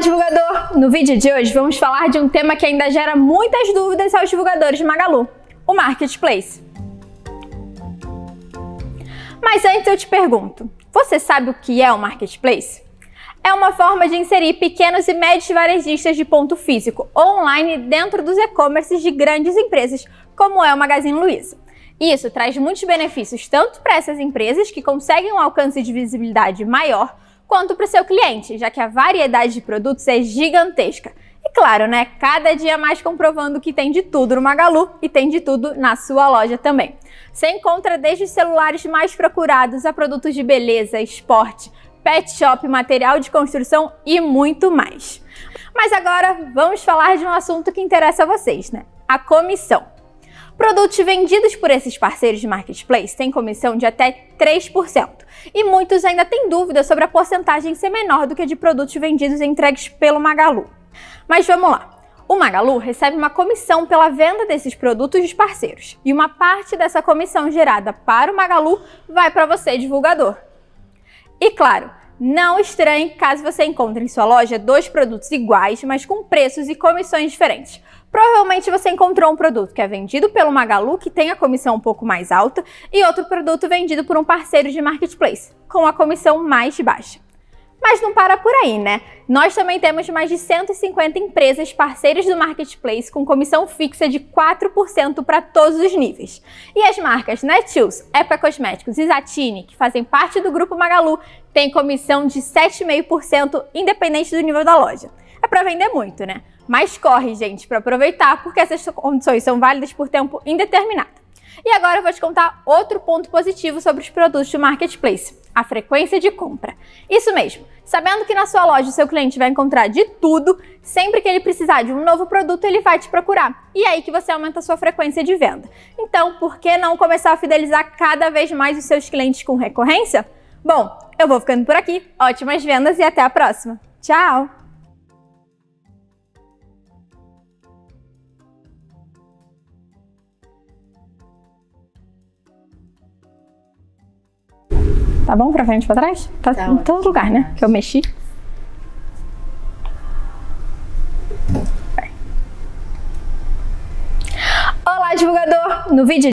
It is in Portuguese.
divulgador! No vídeo de hoje vamos falar de um tema que ainda gera muitas dúvidas aos divulgadores de Magalu, o Marketplace. Mas antes eu te pergunto, você sabe o que é o Marketplace? É uma forma de inserir pequenos e médios varejistas de ponto físico ou online dentro dos e-commerces de grandes empresas, como é o Magazine Luiza. Isso traz muitos benefícios tanto para essas empresas que conseguem um alcance de visibilidade maior, quanto para o seu cliente, já que a variedade de produtos é gigantesca. E claro, né? Cada dia mais comprovando que tem de tudo no Magalu e tem de tudo na sua loja também. Você encontra desde os celulares mais procurados a produtos de beleza, esporte, pet shop, material de construção e muito mais. Mas agora vamos falar de um assunto que interessa a vocês, né? A comissão. Produtos vendidos por esses parceiros de marketplace têm comissão de até 3%, e muitos ainda têm dúvidas sobre a porcentagem ser menor do que a de produtos vendidos e entregues pelo Magalu. Mas vamos lá. O Magalu recebe uma comissão pela venda desses produtos dos parceiros, e uma parte dessa comissão gerada para o Magalu vai para você, divulgador. E claro, não estranhe caso você encontre em sua loja dois produtos iguais, mas com preços e comissões diferentes, Provavelmente você encontrou um produto que é vendido pelo Magalu, que tem a comissão um pouco mais alta, e outro produto vendido por um parceiro de marketplace, com a comissão mais baixa. Mas não para por aí, né? Nós também temos mais de 150 empresas parceiras do marketplace com comissão fixa de 4% para todos os níveis. E as marcas Netshoes, Época Cosméticos e Zatini, que fazem parte do grupo Magalu, têm comissão de 7,5% independente do nível da loja. É para vender muito, né? Mas corre, gente, para aproveitar, porque essas condições são válidas por tempo indeterminado. E agora eu vou te contar outro ponto positivo sobre os produtos do marketplace: a frequência de compra. Isso mesmo, sabendo que na sua loja o seu cliente vai encontrar de tudo, sempre que ele precisar de um novo produto, ele vai te procurar. E é aí que você aumenta a sua frequência de venda. Então, por que não começar a fidelizar cada vez mais os seus clientes com recorrência? Bom, eu vou ficando por aqui. Ótimas vendas e até a próxima. Tchau! Tá bom? Pra frente, pra trás? Tá, tá em ótimo. todo lugar, né? Que eu mexi. Olá, divulgador! No vídeo